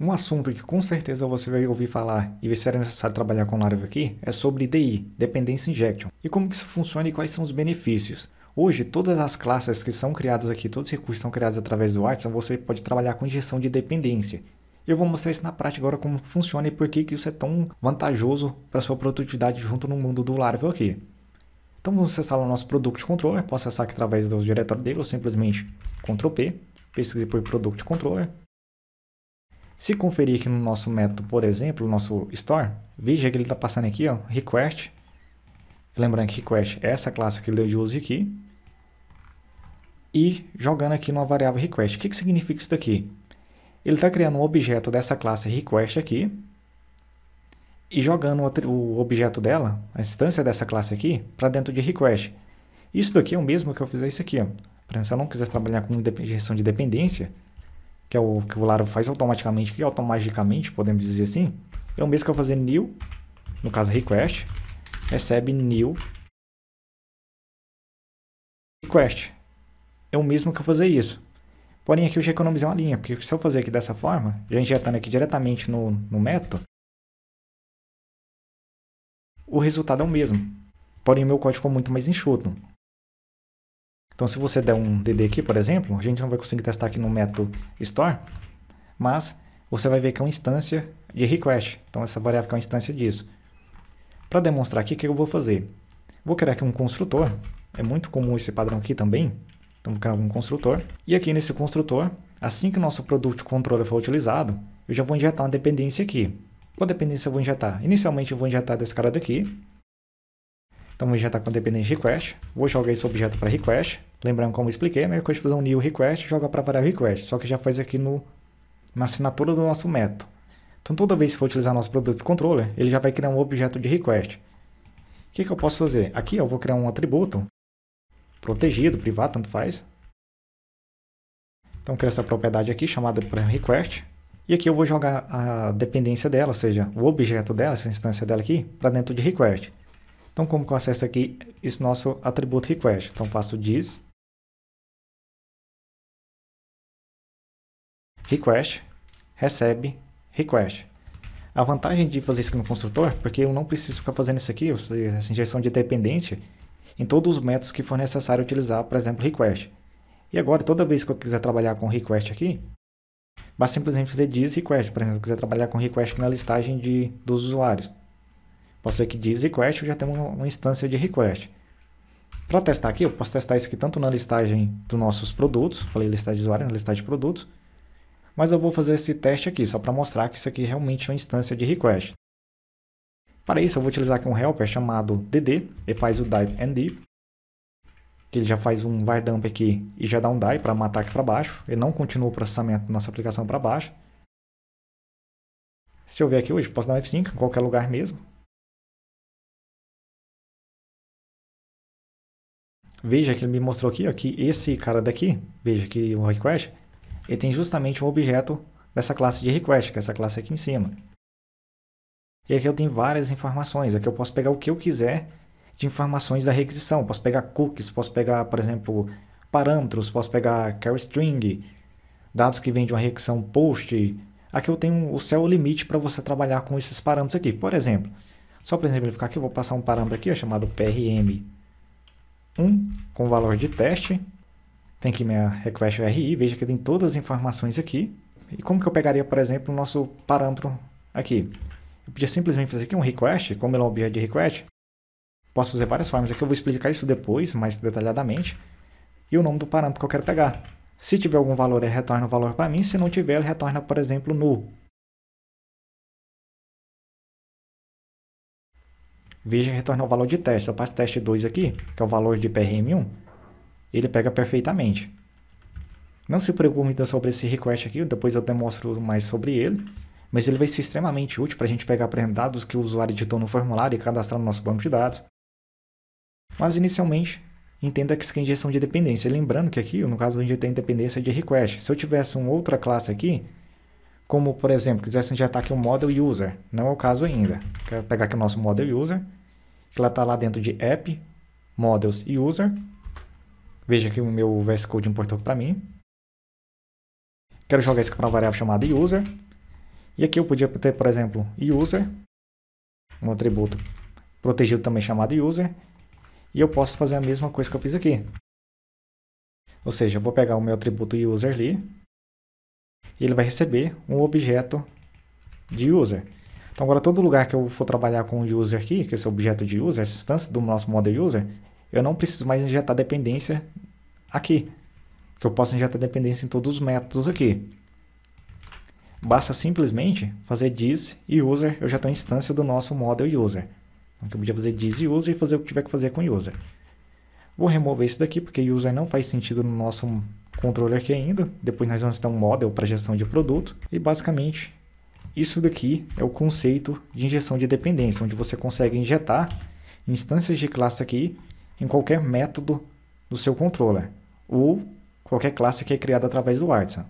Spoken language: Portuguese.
Um assunto que com certeza você vai ouvir falar e ver se era necessário trabalhar com Laravel aqui é sobre DI, Dependência Injection, e como que isso funciona e quais são os benefícios. Hoje, todas as classes que são criadas aqui, todos os recursos que são criados através do Watson, você pode trabalhar com injeção de dependência. Eu vou mostrar isso na prática agora como funciona e por que, que isso é tão vantajoso para sua produtividade junto no mundo do Laravel aqui. Então vamos acessar o nosso Product Controller, posso acessar aqui através do diretório dele ou simplesmente Ctrl P, pesquise por Product Controller, se conferir aqui no nosso método, por exemplo, no nosso store, veja que ele está passando aqui, ó, request. Lembrando que request é essa classe que ele deu de uso aqui. E jogando aqui numa variável request. O que, que significa isso daqui? Ele está criando um objeto dessa classe request aqui. E jogando o objeto dela, a instância dessa classe aqui, para dentro de request. Isso daqui é o mesmo que eu fizer isso aqui. Ó. se eu não quiser trabalhar com gestão de dependência, que é o que o Laravel faz automaticamente, que é automaticamente, podemos dizer assim, é o mesmo que eu fazer new, no caso request, recebe new request. É o mesmo que eu fazer isso. Porém, aqui eu já economizei uma linha, porque se eu fazer aqui dessa forma, já injetando aqui diretamente no, no método, o resultado é o mesmo. Porém, meu código ficou muito mais enxuto. Então, se você der um DD aqui, por exemplo, a gente não vai conseguir testar aqui no Meto Store, mas você vai ver que é uma instância de request. Então, essa variável é uma instância disso. Para demonstrar aqui, o que eu vou fazer? Vou criar aqui um construtor. É muito comum esse padrão aqui também. Então, vou criar um construtor. E aqui nesse construtor, assim que o nosso produto controller for utilizado, eu já vou injetar uma dependência aqui. Qual dependência eu vou injetar? Inicialmente, eu vou injetar desse cara daqui, então já está com a dependência request. Vou jogar esse objeto para request. Lembrando como expliquei, é a mesma coisa de fazer um new request, joga para variável request. Só que já faz aqui no, na assinatura do nosso método. Então toda vez que for utilizar nosso produto controller, ele já vai criar um objeto de request. O que, que eu posso fazer? Aqui eu vou criar um atributo protegido, privado, tanto faz. Então cria essa propriedade aqui chamada para request. E aqui eu vou jogar a dependência dela, ou seja, o objeto dela, essa instância dela aqui, para dentro de request. Então, como que eu acesso aqui esse nosso atributo request? Então, faço diz request, recebe request. A vantagem de fazer isso aqui no construtor, porque eu não preciso ficar fazendo isso aqui, seja, essa injeção de dependência, em todos os métodos que for necessário utilizar, por exemplo, request. E agora, toda vez que eu quiser trabalhar com request aqui, basta simplesmente fazer diz request. Por exemplo, se eu quiser trabalhar com request na listagem de, dos usuários. Posso ver que diz request, eu já tenho uma, uma instância de request. Para testar aqui, eu posso testar isso aqui tanto na listagem dos nossos produtos, falei listagem de usuário, na listagem de produtos, mas eu vou fazer esse teste aqui, só para mostrar que isso aqui realmente é uma instância de request. Para isso, eu vou utilizar aqui um helper chamado dd, ele faz o dive nd, que ele já faz um var dump aqui e já dá um die para matar aqui para baixo, ele não continua o processamento da nossa aplicação para baixo. Se eu vier aqui hoje, posso dar um F5 em qualquer lugar mesmo, Veja que ele me mostrou aqui, ó, que esse cara daqui, veja que o request, ele tem justamente um objeto dessa classe de request, que é essa classe aqui em cima. E aqui eu tenho várias informações, aqui eu posso pegar o que eu quiser de informações da requisição, posso pegar cookies, posso pegar, por exemplo, parâmetros, posso pegar char string, dados que vêm de uma requisição post. Aqui eu tenho o céu limite para você trabalhar com esses parâmetros aqui. Por exemplo, só para exemplificar aqui, eu vou passar um parâmetro aqui ó, chamado prm um com valor de teste. Tem aqui minha request URI, veja que tem todas as informações aqui. E como que eu pegaria, por exemplo, o nosso parâmetro aqui? Eu podia simplesmente fazer aqui um request, como ele é um objeto de request. Posso fazer várias formas aqui, eu vou explicar isso depois, mais detalhadamente. E o nome do parâmetro que eu quero pegar. Se tiver algum valor, ele retorna o valor para mim. Se não tiver, ele retorna, por exemplo, null. Veja retornar o valor de teste. Se eu passo teste 2 aqui, que é o valor de PRM1, ele pega perfeitamente. Não se preocupe muito sobre esse request aqui, depois eu demonstro mais sobre ele. Mas ele vai ser extremamente útil para a gente pegar, por exemplo, dados que o usuário editou no formulário e cadastrar no nosso banco de dados. Mas inicialmente, entenda que isso aqui é injeção de dependência. Lembrando que aqui, no caso, a gente tem dependência de request. Se eu tivesse uma outra classe aqui, como por exemplo, quisesse injetar aqui um model user, não é o caso ainda. Quero pegar aqui o nosso model user que ela está lá dentro de App, Models e User. Veja que o meu VS Code importou para mim. Quero jogar isso para uma variável chamada User. E aqui eu podia ter, por exemplo, User, um atributo protegido também chamado User. E eu posso fazer a mesma coisa que eu fiz aqui. Ou seja, eu vou pegar o meu atributo User ali. E ele vai receber um objeto de User. Então, agora, todo lugar que eu for trabalhar com o user aqui, que é esse objeto de user, essa instância do nosso model user, eu não preciso mais injetar dependência aqui. Que eu posso injetar dependência em todos os métodos aqui. Basta simplesmente fazer this e user, eu já tenho a instância do nosso model user. Então, eu podia fazer this e user e fazer o que tiver que fazer com user. Vou remover isso daqui, porque user não faz sentido no nosso controle aqui ainda. Depois nós vamos ter um model para gestão de produto. E basicamente isso daqui é o conceito de injeção de dependência, onde você consegue injetar instâncias de classe aqui em qualquer método do seu controller ou qualquer classe que é criada através do Artisan.